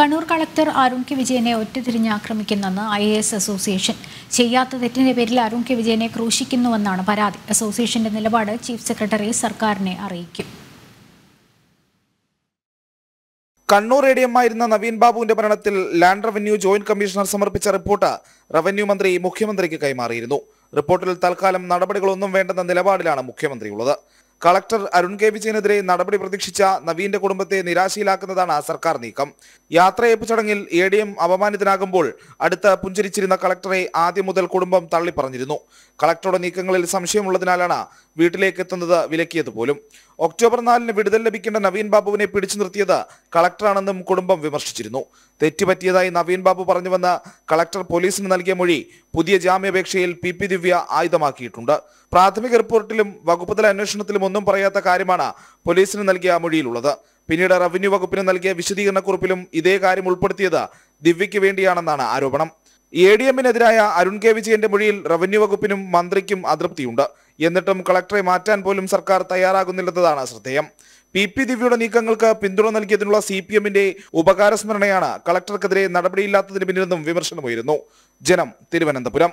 Kannur collector Arun K വിജയനെ ഒറ്റതിരിഞ്ഞ് ആക്രമിക്കുന്നെന്ന് ഐ എ എസ് അസോസിയേഷൻ ചെയ്യാത്ത തെറ്റിന്റെ പേരിൽ അരുൺ കെ വിജയനെ ക്രൂശിക്കുന്നുവെന്നാണ് പരാതി അസോസിയേഷന്റെ നിലപാട് ചീഫ് സെക്രട്ടറി സർക്കാരിനെ അറിയിക്കും കണ്ണൂർ എ ഡി ആയിരുന്ന നവീൻ ബാബുവിന്റെ മരണത്തിൽ ലാൻഡ് റവന്യൂ ജോയിന്റ് കമ്മീഷണർ സമർപ്പിച്ച റിപ്പോർട്ട് റവന്യൂ മന്ത്രി മുഖ്യമന്ത്രിക്ക് കൈമാറിയിരുന്നു റിപ്പോർട്ടിൽ തൽക്കാലം നടപടികളൊന്നും വേണ്ടെന്ന നിലപാടിലാണ് മുഖ്യമന്ത്രിയുള്ളത് കളക്ടർ അരുൺ കെ വിജയനെതിരെ നടപടി പ്രതീക്ഷിച്ച നവീന്റെ കുടുംബത്തെ നിരാശയിലാക്കുന്നതാണ് സർക്കാർ നീക്കം യാത്രയപ്പ് ചടങ്ങിൽ എ ഡി എം അപമാനിതനാകുമ്പോൾ അടുത്ത് പുഞ്ചിരിച്ചിരുന്ന കളക്ടറെ ആദ്യം മുതൽ കുടുംബം തള്ളിപ്പറഞ്ഞിരുന്നു കളക്ടറുടെ നീക്കങ്ങളിൽ സംശയമുള്ളതിനാലാണ് വീട്ടിലേക്ക് എത്തുന്നത് വിലക്കിയത് പോലും ഒക്ടോബർ നാലിന് വിടുതൽ ലഭിക്കേണ്ട നവീൻ ബാബുവിനെ പിടിച്ചു നിർത്തിയത് കളക്ടറാണെന്നും കുടുംബം വിമർശിച്ചിരുന്നു തെറ്റുപറ്റിയതായി നവീൻ ബാബു പറഞ്ഞുവെന്ന് കളക്ടർ പോലീസിന് നൽകിയ മൊഴി പുതിയ ജാമ്യാപേക്ഷയിൽ പി പി ദിവ്യ ആയുധമാക്കിയിട്ടുണ്ട് പ്രാഥമിക റിപ്പോർട്ടിലും വകുപ്പുതല അന്വേഷണത്തിലും ഒന്നും പറയാത്ത കാര്യമാണ് പോലീസിന് നൽകിയ മൊഴിയിലുള്ളത് പിന്നീട് റവന്യൂ വകുപ്പിന് നൽകിയ വിശദീകരണക്കുറിപ്പിലും ഇതേ കാര്യം ഉൾപ്പെടുത്തിയത് ദിവ്യയ്ക്ക് വേണ്ടിയാണെന്നാണ് ആരോപണം എ ഡി എമ്മിനെതിരായ അരുൺ കെ വിജയന്റെ മൊഴിയിൽ റവന്യൂ വകുപ്പിനും മന്ത്രിക്കും അതൃപ്തിയുണ്ട് എന്നിട്ടും കളക്ടറെ മാറ്റാൻ പോലും സർക്കാർ തയ്യാറാകുന്നില്ലെന്നതാണ് ശ്രദ്ധേയം പി പി ദിവ്യയുടെ നീക്കങ്ങൾക്ക് പിന്തുണ നൽകിയതിനുള്ള സി പി എമ്മിന്റെ ഉപകാരസ്മരണയാണ് കളക്ടർക്കെതിരെ നടപടിയില്ലാത്തതിന് പിന്നിലെന്നും വിമർശനമുയരുന്നു ജനം തിരുവനന്തപുരം